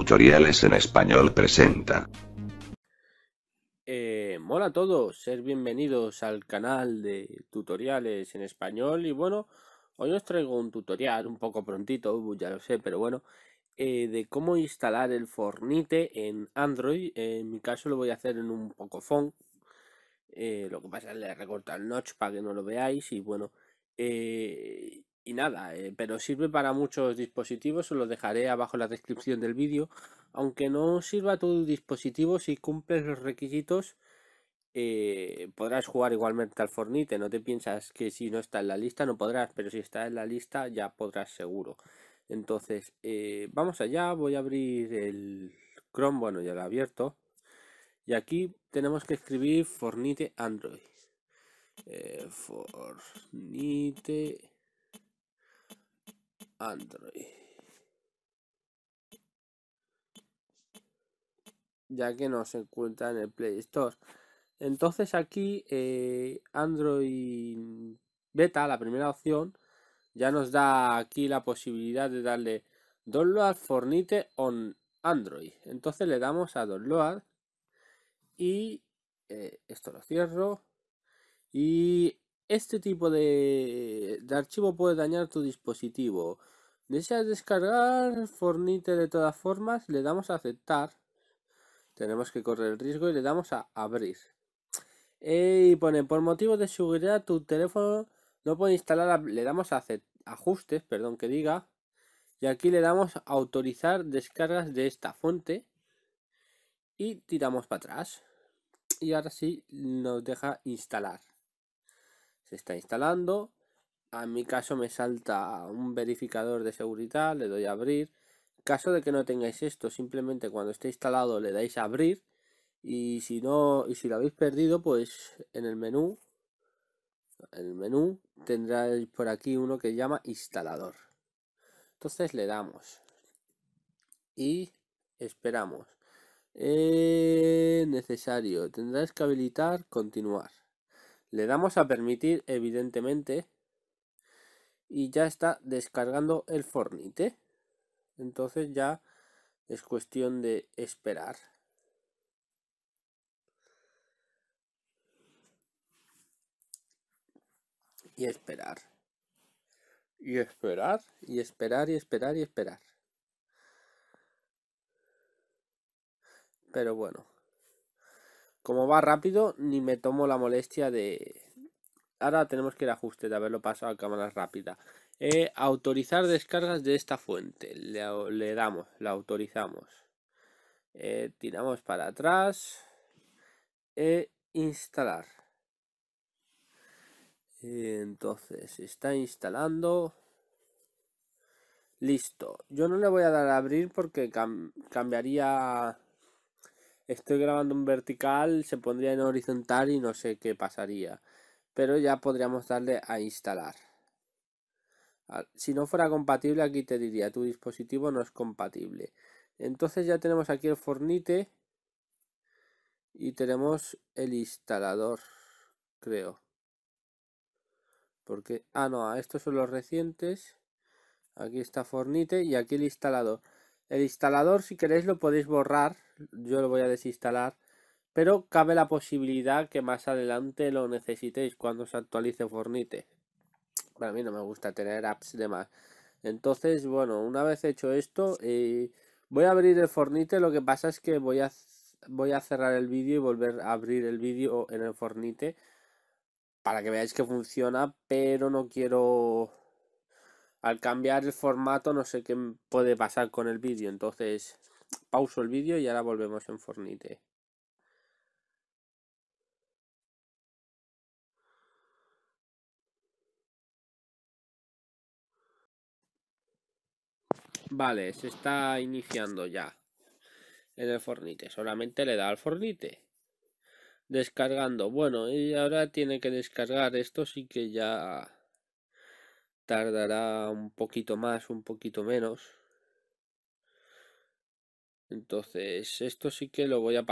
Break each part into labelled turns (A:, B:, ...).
A: Tutoriales en Español presenta. Eh, mola a todos, ser bienvenidos al canal de tutoriales en español y bueno, hoy os traigo un tutorial un poco prontito, ya lo sé, pero bueno, eh, de cómo instalar el Fornite en Android. en mi caso lo voy a hacer en un poco font. Eh, lo que pasa es que le recorto el notch para que no lo veáis y bueno, y nada, eh, pero sirve para muchos dispositivos, os lo dejaré abajo en la descripción del vídeo. Aunque no sirva a tu dispositivo, si cumples los requisitos, eh, podrás jugar igualmente al Fornite. No te piensas que si no está en la lista no podrás, pero si está en la lista ya podrás seguro. Entonces, eh, vamos allá, voy a abrir el Chrome, bueno, ya lo he abierto. Y aquí tenemos que escribir Fornite Android. Android. Ya que no se encuentra en el Play Store. Entonces aquí eh, Android Beta, la primera opción, ya nos da aquí la posibilidad de darle Download Fornite on Android. Entonces le damos a Download y eh, esto lo cierro y este tipo de, archivo puede dañar tu dispositivo. ¿Deseas descargar Fornite de todas formas? Le damos a aceptar. Tenemos que correr el riesgo y le damos a abrir. y pone, por motivo de seguridad tu teléfono no puede instalar, le damos a ajustes, perdón que diga, y aquí le damos a autorizar descargas de esta fuente y tiramos para atrás. Y ahora sí nos deja instalar se está instalando. A mi caso me salta un verificador de seguridad, le doy a abrir. Caso de que no tengáis esto, simplemente cuando esté instalado le dais a abrir y si no y si lo habéis perdido, pues en el menú en el menú tendráis por aquí uno que llama instalador. Entonces le damos y esperamos. Eh, necesario, tendrás que habilitar continuar. Le damos a permitir, evidentemente. Y ya está descargando el Fornite. Entonces ya es cuestión de esperar. Y esperar. Y esperar, y esperar, y esperar, y esperar. Pero bueno. Como va rápido, ni me tomo la molestia de... Ahora tenemos que ir a ajuste de haberlo pasado a cámara rápida. Eh, autorizar descargas de esta fuente. Le, damos, la autorizamos. Eh, tiramos para atrás. E instalar. Entonces, está instalando. Listo. Yo no le voy a dar a abrir porque cambiaría estoy grabando en vertical, se pondría en horizontal y no sé qué pasaría. Pero ya podríamos darle a instalar. Si no fuera compatible, aquí te diría, tu dispositivo no es compatible. Entonces ya tenemos aquí el Fornite y tenemos el instalador, creo. Porque, ah, no, estos son los recientes. Aquí está Fornite y aquí el instalador. El instalador, si queréis, lo podéis borrar yo lo voy a desinstalar, pero cabe la posibilidad que más adelante lo necesitéis cuando se actualice Fornite. Para mí no me gusta tener apps de más. Entonces, bueno, una vez hecho esto, eh, voy a abrir el Fornite, lo que pasa es que voy a, voy a cerrar el vídeo y volver a abrir el vídeo en el Fornite para que veáis que funciona, pero no quiero al cambiar el formato no sé qué puede pasar con el vídeo entonces pauso el vídeo y ahora volvemos en Fornite. Vale, se está iniciando ya en el Fornite. Solamente le da al Fornite. Descargando. Bueno, y ahora tiene que descargar. Esto sí que ya tardará un poquito más, un poquito menos. Entonces, esto sí que lo voy a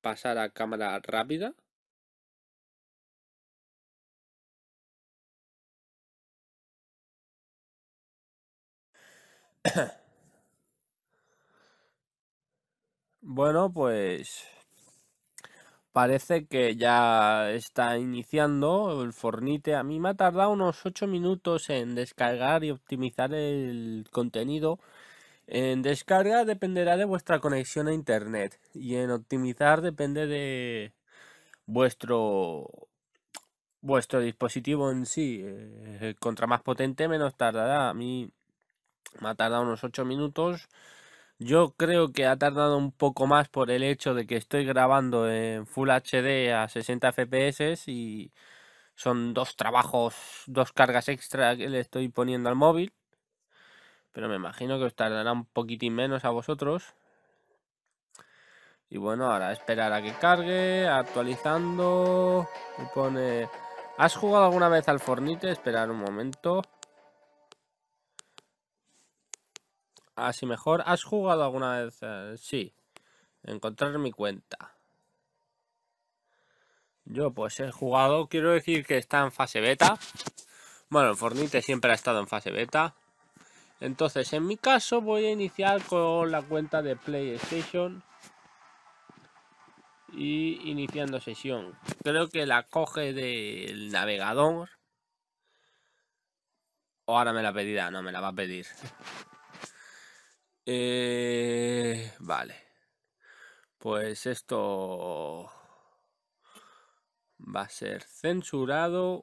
A: pasar a cámara rápida. Bueno, pues parece que ya está iniciando el Fornite. A mí me ha tardado unos 8 minutos en descargar y optimizar el contenido en descarga dependerá de vuestra conexión a internet y en optimizar depende de vuestro vuestro dispositivo en sí. Eh, contra más potente menos tardará. A mí me ha tardado unos 8 minutos. Yo creo que ha tardado un poco más por el hecho de que estoy grabando en Full HD a 60 FPS y son dos trabajos, dos cargas extra que le estoy poniendo al móvil pero me imagino que os tardará un poquitín menos a vosotros. Y bueno, ahora esperar a que cargue, actualizando. Y pone... ¿Has jugado alguna vez al Fornite? Esperar un momento. Así mejor. ¿Has jugado alguna vez? sí. Encontrar mi cuenta. Yo pues he jugado, quiero decir que está en fase beta. Bueno, el Fornite siempre ha estado en fase beta. Entonces, en mi caso voy a iniciar con la cuenta de PlayStation y iniciando sesión. Creo que la coge del navegador. ahora me la pedirá, no me la va a pedir. Eh, vale. Pues esto va a ser censurado.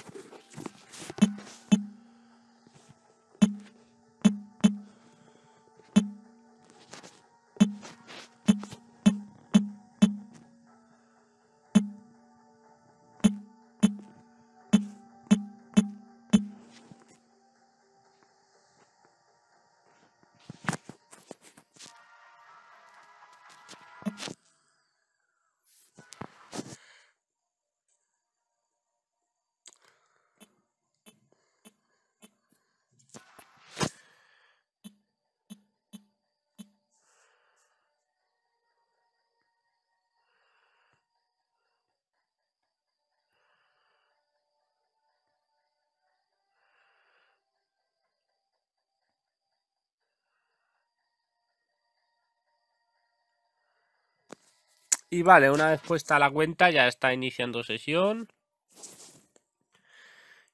A: Y vale, una vez puesta la cuenta ya está iniciando sesión.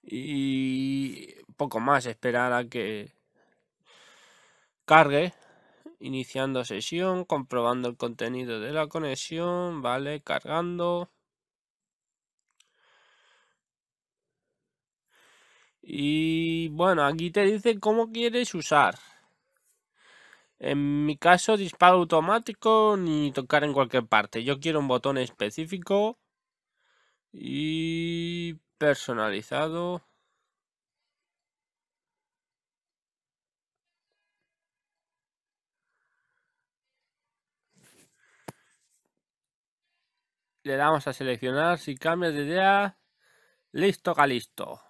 A: Y poco más, esperar a que cargue. Iniciando sesión, comprobando el contenido de la conexión, vale, cargando. Y bueno, aquí te dice cómo quieres usar. En mi caso, disparo automático ni tocar en cualquier parte. Yo quiero un botón específico y personalizado. Le damos a seleccionar. Si cambias de idea, listo, listo.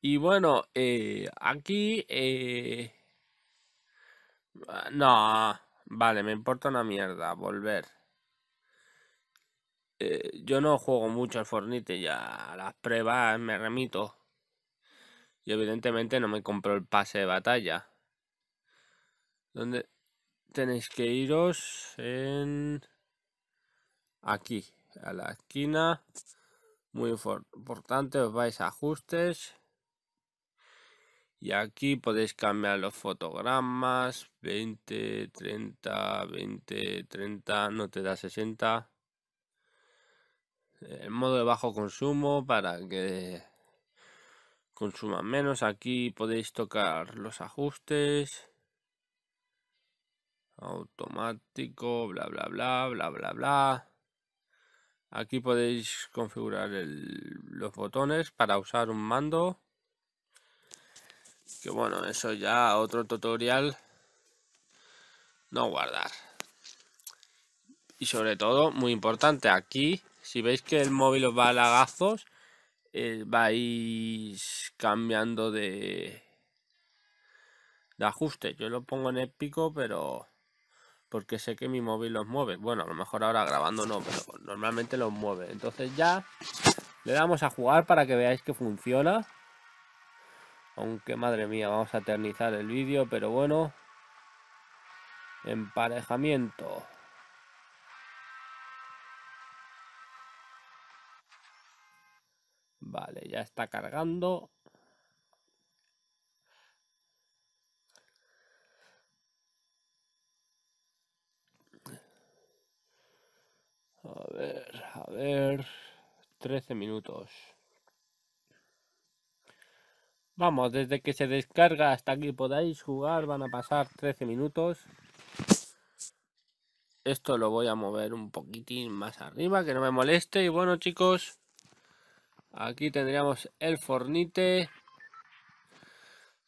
A: Y bueno, eh, aquí... Eh, Ah, no, vale, me importa una mierda, volver. Eh, yo no juego mucho al Fornite, ya a las pruebas me remito. Y evidentemente no me compro el pase de batalla. Donde tenéis que iros en... Aquí, a la esquina. Muy importante, os vais a ajustes. Y aquí podéis cambiar los fotogramas, 20, 30, 20, 30, no te da 60. El modo de bajo consumo para que consuman menos. Aquí podéis tocar los ajustes. Automático, bla, bla, bla, bla, bla, bla. Aquí podéis configurar los botones para usar un mando que bueno, eso ya otro tutorial no guardar. Y sobre todo, muy importante, aquí, si veis que el móvil os va a lagazos, eh, vais cambiando de, de ajuste. Yo lo pongo en épico, pero porque sé que mi móvil los mueve. Bueno, a lo mejor ahora grabando no, pero normalmente los mueve. Entonces ya le damos a jugar para que veáis que funciona. Aunque madre mía, vamos a eternizar el vídeo, pero bueno. Emparejamiento. Vale, ya está cargando. A ver, a ver. Trece minutos. Vamos, desde que se descarga hasta aquí podáis jugar van a pasar 13 minutos. Esto lo voy a mover un poquitín más arriba, que no me moleste. Y bueno, chicos, aquí tendríamos el Fornite.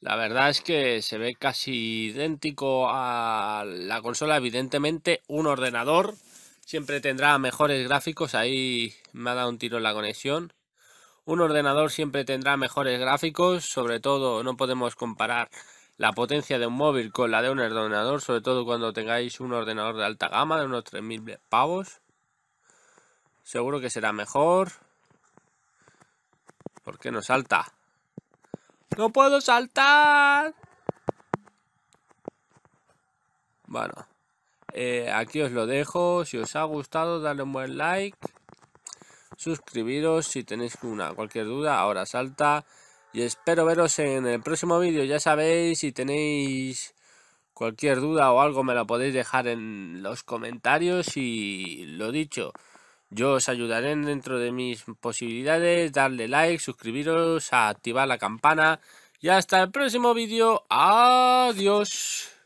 A: La verdad es que se ve casi idéntico a la consola, evidentemente un ordenador. Siempre tendrá mejores gráficos, ahí me ha dado un tiro en la conexión. Un ordenador siempre tendrá mejores gráficos, sobre todo no podemos comparar la potencia de un móvil con la de un ordenador, sobre todo cuando tengáis un ordenador de alta gama de unos 3.000 pavos. Seguro que será mejor. ¿Por qué no salta? ¡No puedo saltar! Bueno, eh, aquí os lo dejo. Si os ha gustado, dale un buen like suscribiros si tenéis una, cualquier duda, ahora salta. Y espero veros en el próximo vídeo, ya sabéis, si tenéis cualquier duda o algo me la podéis dejar en los comentarios y lo dicho. Yo os ayudaré dentro de mis posibilidades, darle like, suscribiros, activar la campana y hasta el próximo vídeo. Adiós.